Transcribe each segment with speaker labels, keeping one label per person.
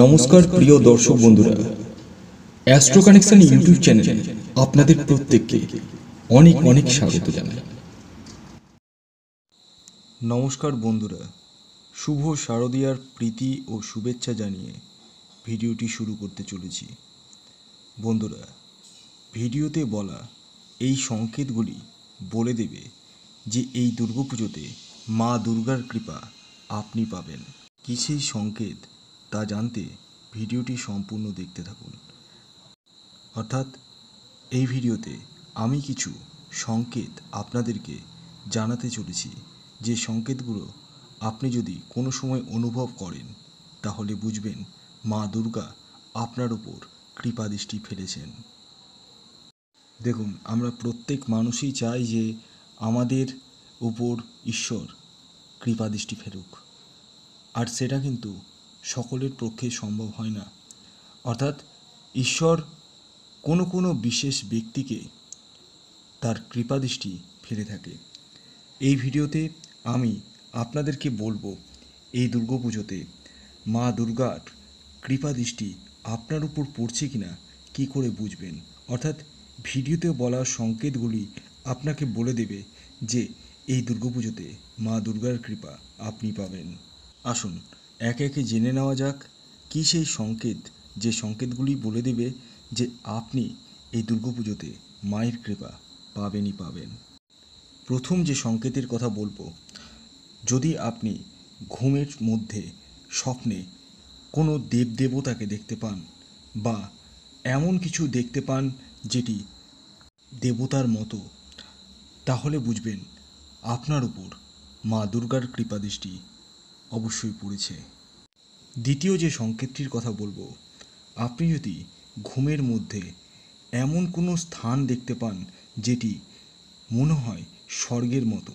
Speaker 1: নমস্কার প্রিয় দর্শক বন্ধুরা অ্যাস্ট্রো কানেকশন ইউটিউব চ্যানেলে আপনাদের প্রত্যেককে অনেক অনেক স্বাগত জানাই নমস্কার বন্ধুরা শুভ শারদীয়ার প্রীতি ও শুভেচ্ছা জানিয়ে ভিডিওটি শুরু করতে চলেছি বন্ধুরা ভিডিওতে বলা এই সংকেতগুলি বলে দেবে যে এই দুর্গাপুজোতে মা দুর্গার কৃপা আপনি পাবেন কি সংকেত তা জানতে ভিডিওটি সম্পূর্ণ দেখতে থাকুন অর্থাৎ এই ভিডিওতে আমি কিছু সংকেত আপনাদেরকে জানাতে চলেছি যে সংকেতগুলো আপনি যদি কোনো সময় অনুভব করেন তাহলে বুঝবেন মা দুর্গা আপনার উপর কৃপাদৃষ্টি ফেলেছেন দেখুন আমরা প্রত্যেক মানুষই চাই যে আমাদের উপর ঈশ্বর কৃপাদৃষ্টি ফেরুক আর সেটা কিন্তু সকলের পক্ষে সম্ভব হয় না অর্থাৎ ঈশ্বর কোনো কোনো বিশেষ ব্যক্তিকে তার কৃপাদৃষ্টি ফিরে থাকে এই ভিডিওতে আমি আপনাদেরকে বলবো এই দুর্গাপুজোতে মা দুর্গার কৃপাদৃষ্টি আপনার উপর পড়ছে কিনা কী করে বুঝবেন অর্থাৎ ভিডিওতে বলা সংকেতগুলি আপনাকে বলে দেবে যে এই দুর্গাপুজোতে মা দুর্গার কৃপা আপনি পাবেন আসুন একে একে জেনে নেওয়া যাক কী সেই সংকেত যে সংকেতগুলি বলে দেবে যে আপনি এই দুর্গাপুজোতে মায়ের কৃপা পাবেনই পাবেন প্রথম যে সংকেতের কথা বলবো যদি আপনি ঘুমের মধ্যে স্বপ্নে কোনো দেবদেবতাকে দেখতে পান বা এমন কিছু দেখতে পান যেটি দেবতার মতো তাহলে বুঝবেন আপনার উপর মা দুর্গার কৃপা দৃষ্টি অবশ্যই পড়েছে দ্বিতীয় যে সংকেতটির কথা বলবো আপনি যদি ঘুমের মধ্যে এমন কোনো স্থান দেখতে পান যেটি মনে হয় স্বর্গের মতো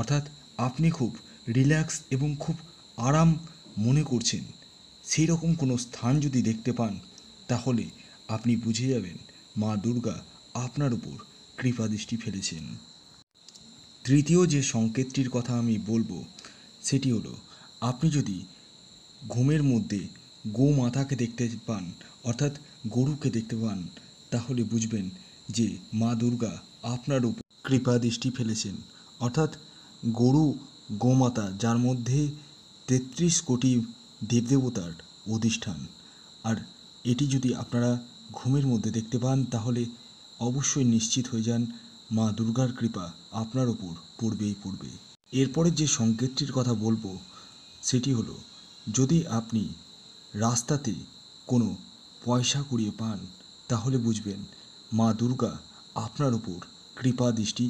Speaker 1: অর্থাৎ আপনি খুব রিল্যাক্স এবং খুব আরাম মনে করছেন সেই রকম কোনো স্থান যদি দেখতে পান তাহলে আপনি বুঝে যাবেন মা দুর্গা আপনার উপর কৃপা দৃষ্টি ফেলেছেন তৃতীয় যে সংকেতটির কথা আমি বলবো সেটি হলো আপনি যদি ঘুমের মধ্যে গোমাতাকে দেখতে পান অর্থাৎ গরুকে দেখতে পান তাহলে বুঝবেন যে মা দুর্গা আপনার উপর কৃপা দৃষ্টি ফেলেছেন অর্থাৎ গরু গোমাতা যার মধ্যে তেত্রিশ কোটি দেবদেবতার অধিষ্ঠান আর এটি যদি আপনারা ঘুমের মধ্যে দেখতে পান তাহলে অবশ্যই নিশ্চিত হয়ে যান মা দুর্গার কৃপা আপনার উপর পড়বেই পড়বে এরপরে যে সংকেতটির কথা বলবো সেটি হলো যদি আপনি রাস্তাতে কোনো পয়সা কুড়িয়ে পান তাহলে বুঝবেন মা দুর্গা আপনার উপর কৃপা দৃষ্টি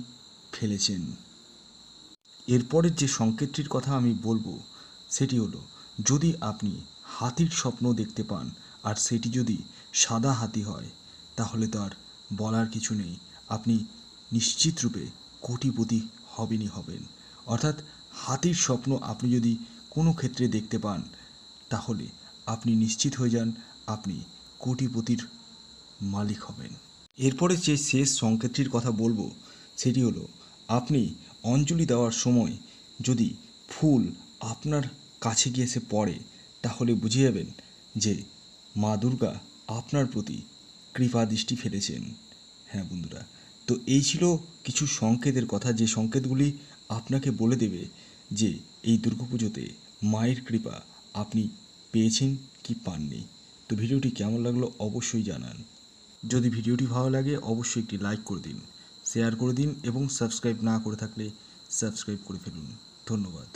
Speaker 1: ফেলেছেন এরপরের যে সংকেতটির কথা আমি বলবো সেটি হলো যদি আপনি হাতির স্বপ্ন দেখতে পান আর সেটি যদি সাদা হাতি হয় তাহলে তার বলার কিছু নেই আপনি নিশ্চিতরূপে কোটিপতি হবেনই হবেন অর্থাৎ হাতির স্বপ্ন আপনি যদি কোনো ক্ষেত্রে দেখতে পান তাহলে আপনি নিশ্চিত হয়ে যান আপনি কোটিপতির মালিক হবেন এরপরে যে শেষ সংকেতটির কথা বলবো সেটি হলো আপনি অঞ্জলি দেওয়ার সময় যদি ফুল আপনার কাছে গিয়ে এসে পড়ে তাহলে বুঝে যাবেন যে মা দুর্গা আপনার প্রতি কৃপা দৃষ্টি ফেলেছেন হ্যাঁ বন্ধুরা তো এই ছিল কিছু সংকেতের কথা যে সংকেতগুলি আপনাকে বলে দেবে যে এই দুর্গাপুজোতে মায়ের কৃপা আপনি পেয়েছেন কি পাননি তো ভিডিওটি কেমন লাগলো অবশ্যই জানান যদি ভিডিওটি ভালো লাগে অবশ্যই একটি লাইক করে দিন শেয়ার করে দিন এবং সাবস্ক্রাইব না করে থাকলে সাবস্ক্রাইব করে ফেলুন ধন্যবাদ